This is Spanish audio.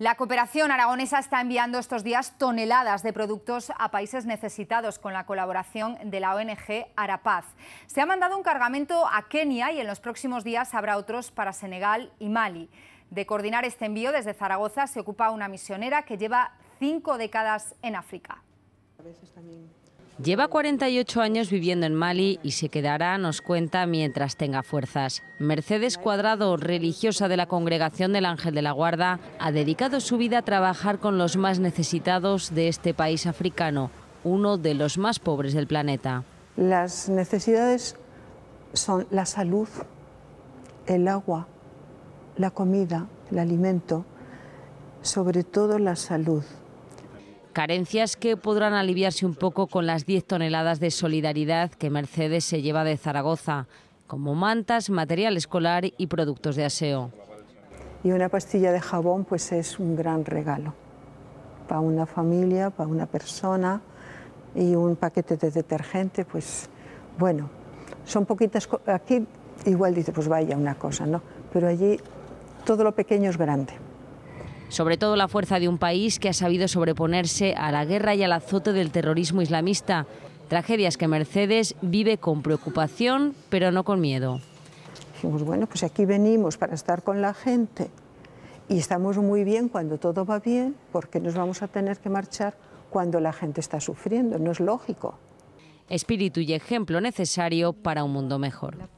La cooperación aragonesa está enviando estos días toneladas de productos a países necesitados con la colaboración de la ONG Arapaz. Se ha mandado un cargamento a Kenia y en los próximos días habrá otros para Senegal y Mali. De coordinar este envío desde Zaragoza se ocupa una misionera que lleva cinco décadas en África. Lleva 48 años viviendo en Mali y se quedará, nos cuenta, mientras tenga fuerzas. Mercedes Cuadrado, religiosa de la Congregación del Ángel de la Guarda, ha dedicado su vida a trabajar con los más necesitados de este país africano, uno de los más pobres del planeta. Las necesidades son la salud, el agua, la comida, el alimento, sobre todo la salud. Carencias que podrán aliviarse un poco con las 10 toneladas de solidaridad que Mercedes se lleva de Zaragoza, como mantas, material escolar y productos de aseo. Y una pastilla de jabón pues es un gran regalo para una familia, para una persona y un paquete de detergente, pues bueno, son poquitas aquí igual dice, pues vaya una cosa, ¿no? Pero allí todo lo pequeño es grande sobre todo la fuerza de un país que ha sabido sobreponerse a la guerra y al azote del terrorismo islamista. Tragedias que Mercedes vive con preocupación, pero no con miedo. Dijimos, bueno, pues aquí venimos para estar con la gente y estamos muy bien cuando todo va bien, porque nos vamos a tener que marchar cuando la gente está sufriendo, no es lógico. Espíritu y ejemplo necesario para un mundo mejor.